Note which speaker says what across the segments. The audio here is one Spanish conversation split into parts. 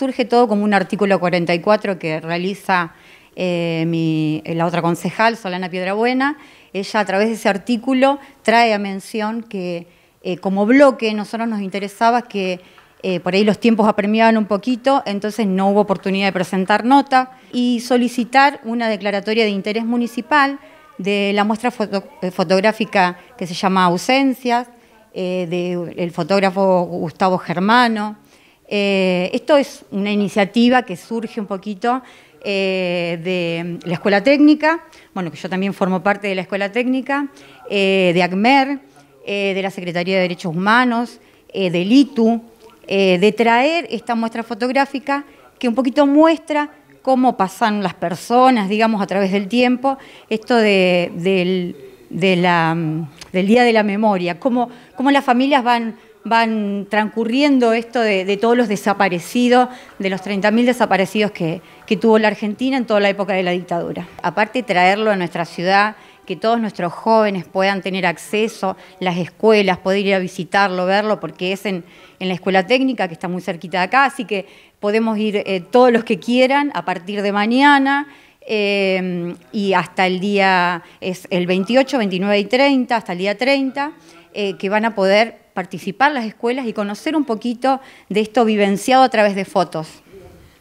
Speaker 1: surge todo como un artículo 44 que realiza eh, eh, la otra concejal, Solana Piedrabuena. Ella a través de ese artículo trae a mención que eh, como bloque nosotros nos interesaba que por ahí los tiempos apremiaban un poquito, entonces no hubo oportunidad de presentar nota y solicitar una declaratoria de interés municipal de la muestra fotográfica que se llama Ausencias, del fotógrafo Gustavo Germano. Eh, esto es una iniciativa que surge un poquito eh, de la Escuela Técnica, bueno, que yo también formo parte de la Escuela Técnica, eh, de ACMER, de la Secretaría de Derechos Humanos, del ITU, de traer esta muestra fotográfica que un poquito muestra cómo pasan las personas, digamos, a través del tiempo, esto mm, del, Día de la Memoria, cómo, cómo las familias van van transcurriendo esto de, todos los desaparecidos, de los 30.000 desaparecidos que, tuvo la Argentina en toda la época de la dictadura. Aparte traerlo a nuestra ciudad, que todos nuestros jóvenes puedan tener acceso, las escuelas, poder ir a visitarlo, verlo, porque es en, la escuela técnica que está muy cerquita de acá, así que podemos ir eh, todos los que quieran a partir de mañana. Em, y hasta el día, es el 28, 29 y 30, hasta el día 30, eh, que van a poder participar las escuelas y conocer un poquito de esto vivenciado a través de fotos.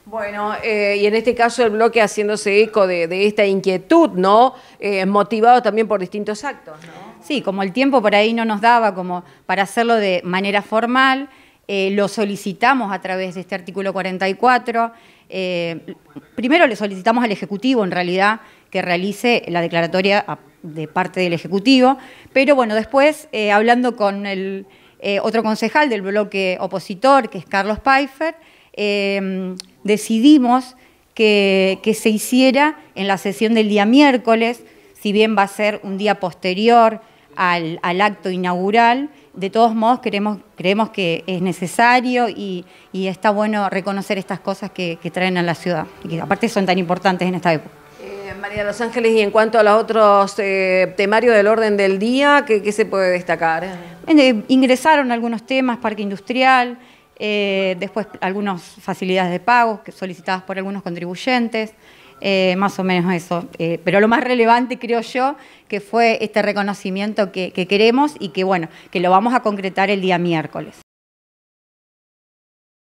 Speaker 2: Bueno, eh, y en este caso el bloque haciéndose eco de, esta inquietud,
Speaker 1: ¿no? Eh, motivado también por distintos actos, ¿no? Sí, como el tiempo por ahí no nos daba como para hacerlo de manera formal, eh, lo solicitamos a través de este artículo 44. Eh, primero le solicitamos al Ejecutivo, en realidad, que realice la declaratoria de parte del Ejecutivo, pero bueno, después, eh, hablando con el otro concejal del bloque opositor, que es Carlos Pfeiffer, em, decidimos que, se hiciera en la sesión del día miércoles, si bien va a ser un día posterior al, acto inaugural, de todos modos creemos que es necesario y, está bueno reconocer estas cosas que, traen a la ciudad y que aparte son tan importantes en esta época.
Speaker 2: Eh, María de los Ángeles, y en cuanto a los otros eh, temarios del orden del día, ¿qué, se puede destacar?
Speaker 1: Eh, ingresaron algunos temas, parque industrial, después algunas facilidades de pago solicitadas por algunos contribuyentes, eh, más o menos eso. Eh, pero lo más relevante, creo yo, que fue este reconocimiento que, que queremos y que, bueno, que lo vamos a concretar el día miércoles.